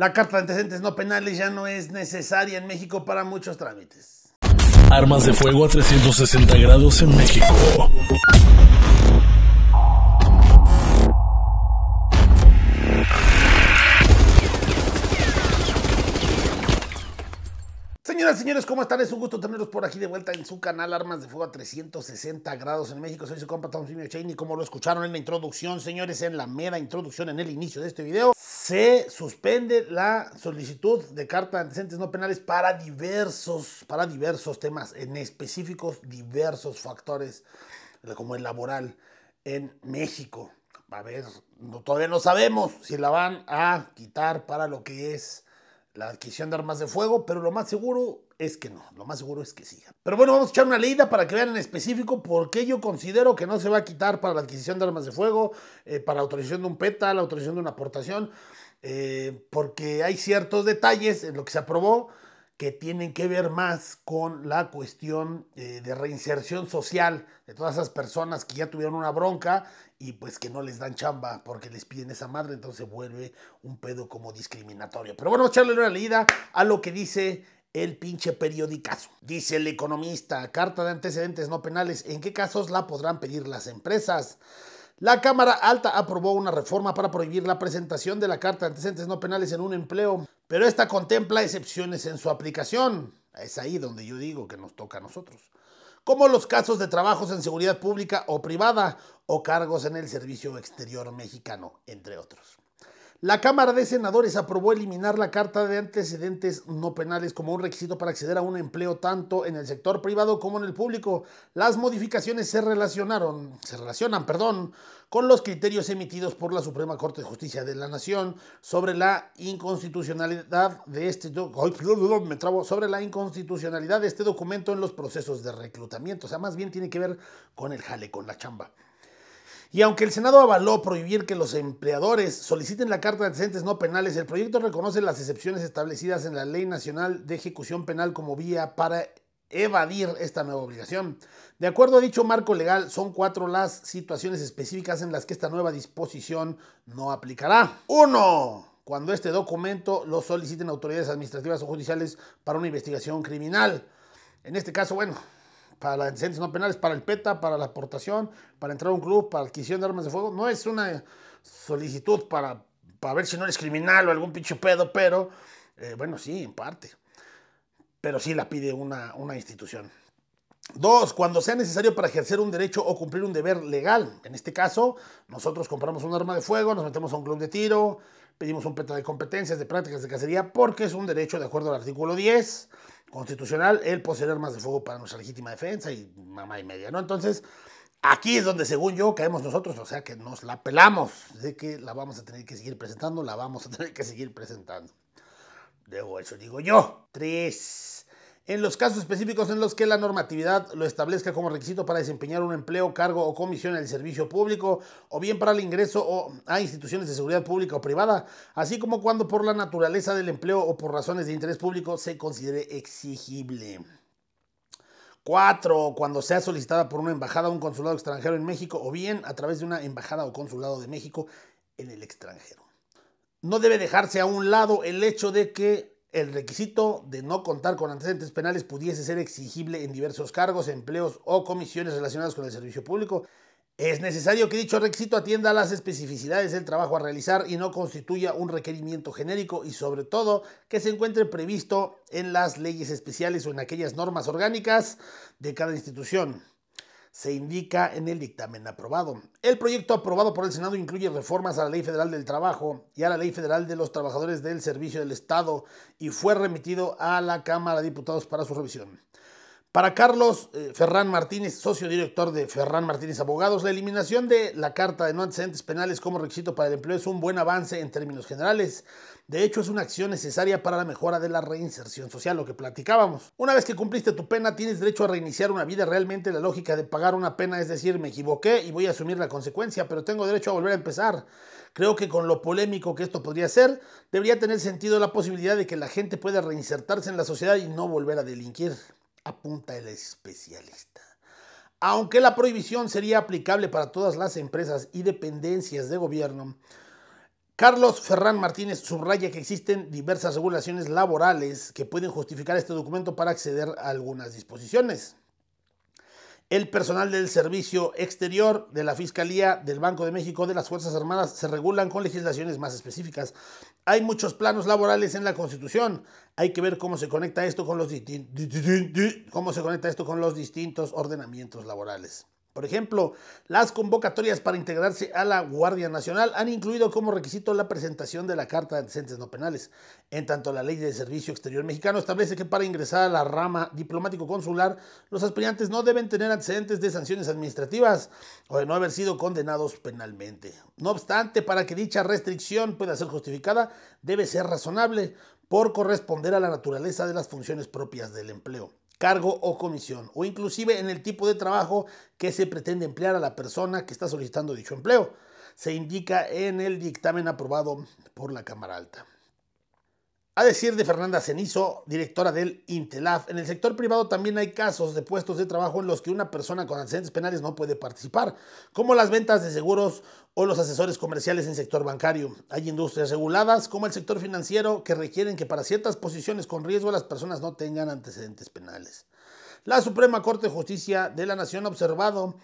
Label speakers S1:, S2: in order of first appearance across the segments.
S1: La carta antecedentes no penales ya no es necesaria en México para muchos trámites. Armas de fuego a 360 grados en México. señores, ¿cómo están? Es un gusto tenerlos por aquí de vuelta en su canal Armas de Fuego a 360 grados en México. Soy su compa Tom como lo escucharon en la introducción, señores, en la mera introducción, en el inicio de este video, se suspende la solicitud de carta de antecedentes no penales para diversos, para diversos temas, en específicos diversos factores, como el laboral en México. A ver, todavía no sabemos si la van a quitar para lo que es la adquisición de armas de fuego, pero lo más seguro es que no, lo más seguro es que siga. Pero bueno, vamos a echar una leída para que vean en específico por qué yo considero que no se va a quitar para la adquisición de armas de fuego, eh, para la autorización de un PETA, la autorización de una aportación, eh, porque hay ciertos detalles en lo que se aprobó que tienen que ver más con la cuestión eh, de reinserción social de todas esas personas que ya tuvieron una bronca y pues que no les dan chamba porque les piden esa madre, entonces vuelve un pedo como discriminatorio. Pero bueno, echarle una leída a lo que dice el pinche periodicazo. Dice el economista, carta de antecedentes no penales, ¿en qué casos la podrán pedir las empresas? La Cámara Alta aprobó una reforma para prohibir la presentación de la carta de antecedentes no penales en un empleo. Pero esta contempla excepciones en su aplicación. Es ahí donde yo digo que nos toca a nosotros. Como los casos de trabajos en seguridad pública o privada o cargos en el servicio exterior mexicano, entre otros. La Cámara de Senadores aprobó eliminar la carta de antecedentes no penales como un requisito para acceder a un empleo tanto en el sector privado como en el público. Las modificaciones se relacionaron, se relacionan, perdón, con los criterios emitidos por la Suprema Corte de Justicia de la Nación sobre la inconstitucionalidad de este me sobre la inconstitucionalidad de este documento en los procesos de reclutamiento, o sea, más bien tiene que ver con el jale con la chamba. Y aunque el Senado avaló prohibir que los empleadores soliciten la carta de antecedentes no penales, el proyecto reconoce las excepciones establecidas en la Ley Nacional de Ejecución Penal como vía para evadir esta nueva obligación. De acuerdo a dicho marco legal, son cuatro las situaciones específicas en las que esta nueva disposición no aplicará. Uno, cuando este documento lo soliciten autoridades administrativas o judiciales para una investigación criminal. En este caso, bueno, para las no penales, para el PETA, para la aportación, para entrar a un club, para adquisición de armas de fuego. No es una solicitud para, para ver si no eres criminal o algún pinche pedo, pero eh, bueno, sí, en parte. Pero sí la pide una, una institución. Dos, cuando sea necesario para ejercer un derecho o cumplir un deber legal. En este caso, nosotros compramos un arma de fuego, nos metemos a un club de tiro, pedimos un PETA de competencias, de prácticas de cacería, porque es un derecho de acuerdo al artículo 10 constitucional el poseer armas de fuego para nuestra legítima defensa y mamá y media, ¿no? Entonces, aquí es donde según yo caemos nosotros, o sea que nos la pelamos, de que la vamos a tener que seguir presentando, la vamos a tener que seguir presentando. Debo eso, digo yo. Tres. En los casos específicos en los que la normatividad lo establezca como requisito para desempeñar un empleo, cargo o comisión en el servicio público, o bien para el ingreso a instituciones de seguridad pública o privada, así como cuando por la naturaleza del empleo o por razones de interés público se considere exigible. 4. Cuando sea solicitada por una embajada o un consulado extranjero en México, o bien a través de una embajada o consulado de México en el extranjero. No debe dejarse a un lado el hecho de que el requisito de no contar con antecedentes penales pudiese ser exigible en diversos cargos, empleos o comisiones relacionadas con el servicio público. Es necesario que dicho requisito atienda a las especificidades del trabajo a realizar y no constituya un requerimiento genérico y sobre todo que se encuentre previsto en las leyes especiales o en aquellas normas orgánicas de cada institución se indica en el dictamen aprobado. El proyecto aprobado por el Senado incluye reformas a la Ley Federal del Trabajo y a la Ley Federal de los Trabajadores del Servicio del Estado y fue remitido a la Cámara de Diputados para su revisión. Para Carlos eh, Ferrán Martínez, socio director de Ferrán Martínez Abogados, la eliminación de la carta de no antecedentes penales como requisito para el empleo es un buen avance en términos generales. De hecho, es una acción necesaria para la mejora de la reinserción social, lo que platicábamos. Una vez que cumpliste tu pena, tienes derecho a reiniciar una vida. Realmente la lógica de pagar una pena es decir, me equivoqué y voy a asumir la consecuencia, pero tengo derecho a volver a empezar. Creo que con lo polémico que esto podría ser, debería tener sentido la posibilidad de que la gente pueda reinsertarse en la sociedad y no volver a delinquir apunta el especialista. Aunque la prohibición sería aplicable para todas las empresas y dependencias de gobierno, Carlos Ferrán Martínez subraya que existen diversas regulaciones laborales que pueden justificar este documento para acceder a algunas disposiciones. El personal del Servicio Exterior, de la Fiscalía, del Banco de México, de las Fuerzas Armadas se regulan con legislaciones más específicas. Hay muchos planos laborales en la Constitución. Hay que ver cómo se conecta esto con los, cómo se conecta esto con los distintos ordenamientos laborales. Por ejemplo, las convocatorias para integrarse a la Guardia Nacional han incluido como requisito la presentación de la Carta de Antecedentes No Penales. En tanto, la Ley de Servicio Exterior Mexicano establece que para ingresar a la rama diplomático-consular, los aspirantes no deben tener antecedentes de sanciones administrativas o de no haber sido condenados penalmente. No obstante, para que dicha restricción pueda ser justificada, debe ser razonable por corresponder a la naturaleza de las funciones propias del empleo cargo o comisión, o inclusive en el tipo de trabajo que se pretende emplear a la persona que está solicitando dicho empleo. Se indica en el dictamen aprobado por la Cámara Alta. A decir de Fernanda Cenizo, directora del Intelaf, en el sector privado también hay casos de puestos de trabajo en los que una persona con antecedentes penales no puede participar, como las ventas de seguros o los asesores comerciales en sector bancario. Hay industrias reguladas, como el sector financiero, que requieren que para ciertas posiciones con riesgo las personas no tengan antecedentes penales. La Suprema Corte de Justicia de la Nación ha observado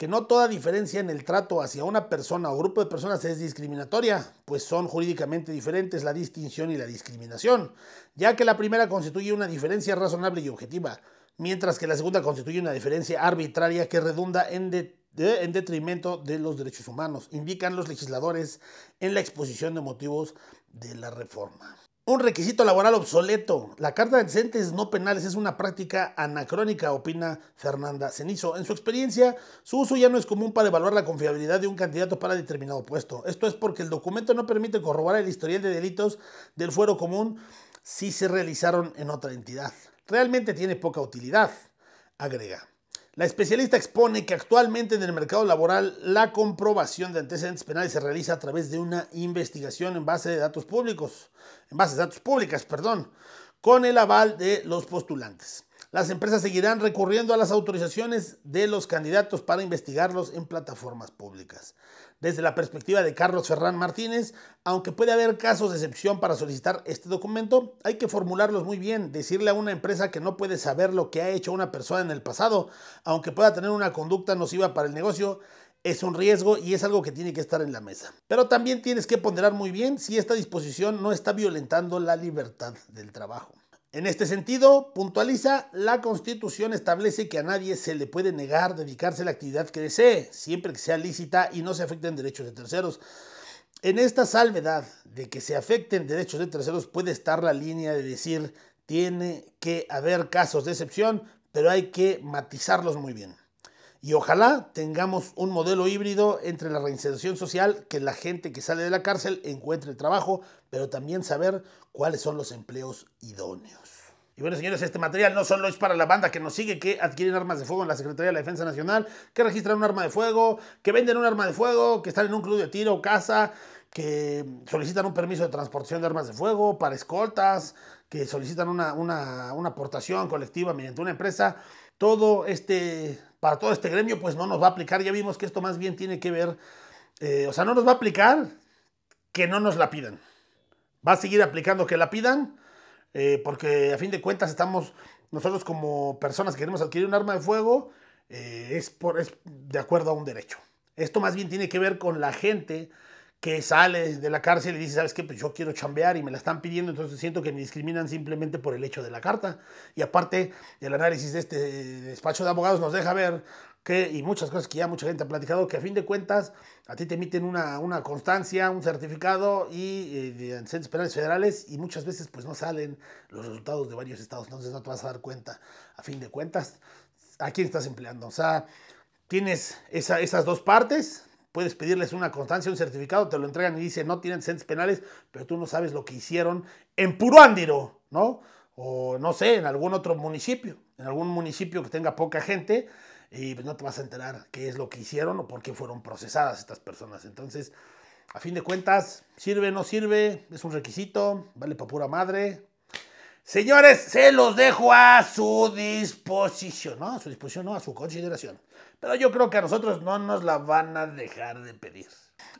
S1: que no toda diferencia en el trato hacia una persona o grupo de personas es discriminatoria, pues son jurídicamente diferentes la distinción y la discriminación, ya que la primera constituye una diferencia razonable y objetiva, mientras que la segunda constituye una diferencia arbitraria que redunda en, en detrimento de los derechos humanos, indican los legisladores en la exposición de motivos de la reforma un requisito laboral obsoleto. La carta de antecedentes no penales es una práctica anacrónica, opina Fernanda Cenizo. En su experiencia, su uso ya no es común para evaluar la confiabilidad de un candidato para determinado puesto. Esto es porque el documento no permite corroborar el historial de delitos del fuero común si se realizaron en otra entidad. Realmente tiene poca utilidad, agrega. La especialista expone que actualmente en el mercado laboral la comprobación de antecedentes penales se realiza a través de una investigación en base de datos públicos, en base de datos públicas, perdón, con el aval de los postulantes. Las empresas seguirán recurriendo a las autorizaciones de los candidatos para investigarlos en plataformas públicas. Desde la perspectiva de Carlos Ferrán Martínez, aunque puede haber casos de excepción para solicitar este documento, hay que formularlos muy bien. Decirle a una empresa que no puede saber lo que ha hecho una persona en el pasado, aunque pueda tener una conducta nociva para el negocio, es un riesgo y es algo que tiene que estar en la mesa. Pero también tienes que ponderar muy bien si esta disposición no está violentando la libertad del trabajo. En este sentido, puntualiza, la Constitución establece que a nadie se le puede negar dedicarse a la actividad que desee, siempre que sea lícita y no se afecten derechos de terceros. En esta salvedad de que se afecten derechos de terceros puede estar la línea de decir tiene que haber casos de excepción, pero hay que matizarlos muy bien. Y ojalá tengamos un modelo híbrido entre la reinserción social, que la gente que sale de la cárcel encuentre trabajo, pero también saber cuáles son los empleos idóneos. Y bueno, señores, este material no solo es para la banda que nos sigue, que adquieren armas de fuego en la Secretaría de la Defensa Nacional, que registran un arma de fuego, que venden un arma de fuego, que están en un club de tiro o casa, que solicitan un permiso de transportación de armas de fuego para escoltas, que solicitan una, una, una aportación colectiva mediante una empresa. Todo este para todo este gremio, pues no nos va a aplicar. Ya vimos que esto más bien tiene que ver, eh, o sea, no nos va a aplicar que no nos la pidan. Va a seguir aplicando que la pidan, eh, porque a fin de cuentas estamos nosotros como personas que queremos adquirir un arma de fuego, eh, es, es de acuerdo a un derecho. Esto más bien tiene que ver con la gente que sale de la cárcel y dice, ¿sabes qué? Pues yo quiero chambear y me la están pidiendo, entonces siento que me discriminan simplemente por el hecho de la carta. Y aparte, el análisis de este despacho de abogados nos deja ver que, y muchas cosas que ya mucha gente ha platicado, que a fin de cuentas a ti te emiten una, una constancia, un certificado y en eh, centros penales federales y muchas veces pues no salen los resultados de varios estados, entonces no te vas a dar cuenta, a fin de cuentas, a quién estás empleando. O sea, tienes esas dos partes, puedes pedirles una constancia, un certificado, te lo entregan y dicen no tienen sentencias penales, pero tú no sabes lo que hicieron en Puruándiro, ¿no? O no sé, en algún otro municipio, en algún municipio que tenga poca gente y pues no te vas a enterar qué es lo que hicieron o por qué fueron procesadas estas personas. Entonces, a fin de cuentas, sirve, no sirve, es un requisito, vale para pura madre, Señores, se los dejo a su disposición, ¿no? A su disposición, no, a su consideración. Pero yo creo que a nosotros no nos la van a dejar de pedir.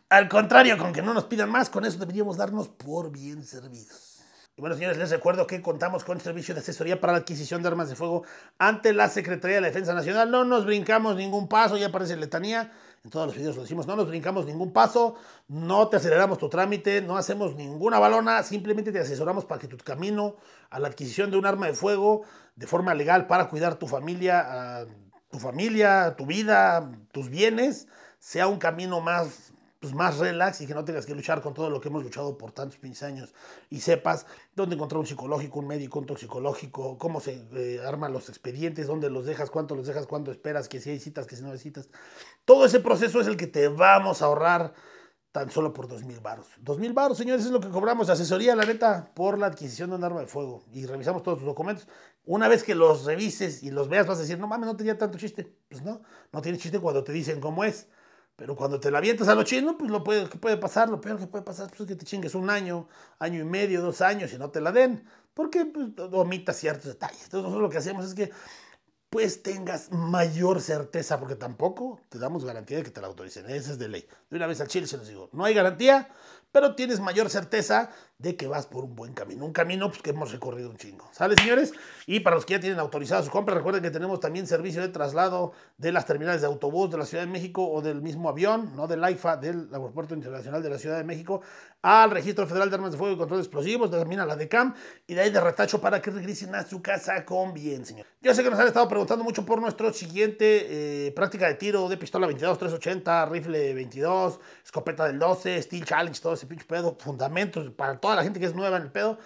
S1: Al contrario, con que no nos pidan más, con eso deberíamos darnos por bien servidos. Y bueno, señores, les recuerdo que contamos con servicio de asesoría para la adquisición de armas de fuego ante la Secretaría de la Defensa Nacional. No nos brincamos ningún paso, ya parece letanía. En todos los videos decimos, no nos brincamos ningún paso, no te aceleramos tu trámite, no hacemos ninguna balona, simplemente te asesoramos para que tu camino a la adquisición de un arma de fuego de forma legal para cuidar tu familia, ah, tu familia, tu vida, tus bienes, sea un camino más pues, más relax y que no tengas que luchar con todo lo que hemos luchado por tantos pinches años y sepas dónde encontrar un psicológico, un médico, un toxicológico, cómo se eh, arman los expedientes, dónde los dejas, cuánto los dejas, cuánto esperas, que si hay citas, que si no hay citas. Todo ese proceso es el que te vamos a ahorrar tan solo por dos mil baros. Dos mil baros, señores, es lo que cobramos. Asesoría, la neta, por la adquisición de un arma de fuego. Y revisamos todos tus documentos. Una vez que los revises y los veas, vas a decir, no mames, no tenía tanto chiste. Pues no, no tiene chiste cuando te dicen cómo es. Pero cuando te la avientas a los chinos, pues lo puede, puede pasar, lo peor que puede pasar pues, es que te chingues un año, año y medio, dos años y no te la den, porque pues, omitas ciertos detalles. Entonces nosotros lo que hacemos es que pues tengas mayor certeza, porque tampoco te damos garantía de que te la autoricen, esa es de ley. De una vez al Chile se los digo, no hay garantía, pero tienes mayor certeza de que vas por un buen camino. Un camino pues, que hemos recorrido un chingo. ¿Sale, señores? Y para los que ya tienen autorizada su compra, recuerden que tenemos también servicio de traslado de las terminales de autobús de la Ciudad de México o del mismo avión, no del AIFA, del Aeropuerto Internacional de la Ciudad de México, al Registro Federal de Armas de Fuego y Control de Explosivos, también a la de CAM, y de ahí de retacho para que regresen a su casa con bien, señor. Yo sé que nos han estado preguntando mucho por nuestro siguiente eh, práctica de tiro de pistola 22, 380, rifle 22, escopeta del 12, Steel Challenge, todo ese pinche pedo, fundamentos para todo a la gente que es nueva en el pedo.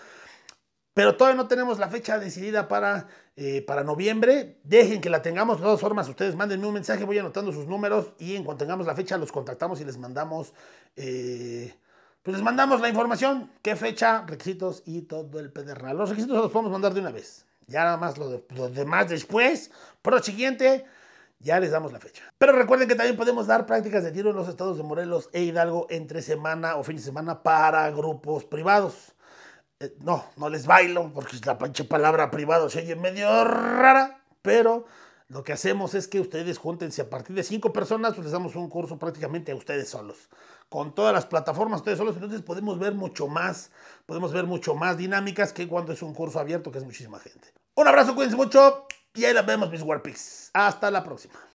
S1: Pero todavía no tenemos la fecha decidida para, eh, para noviembre. Dejen que la tengamos. De todas formas, ustedes manden un mensaje, voy anotando sus números y en cuanto tengamos la fecha los contactamos y les mandamos, eh, pues les mandamos la información, qué fecha, requisitos y todo el pedernal. Los requisitos los podemos mandar de una vez. Ya nada más lo, demás después. Pero siguiente. Ya les damos la fecha. Pero recuerden que también podemos dar prácticas de tiro en los estados de Morelos e Hidalgo entre semana o fin de semana para grupos privados. Eh, no, no les bailo porque la pancha palabra privado se oye medio rara, pero lo que hacemos es que ustedes júntense a partir de cinco personas, pues les damos un curso prácticamente a ustedes solos. Con todas las plataformas, ustedes solos, entonces podemos ver mucho más, podemos ver mucho más dinámicas que cuando es un curso abierto, que es muchísima gente. Un abrazo, cuídense mucho. Y ahí las vemos, mis Warpix. Hasta la próxima.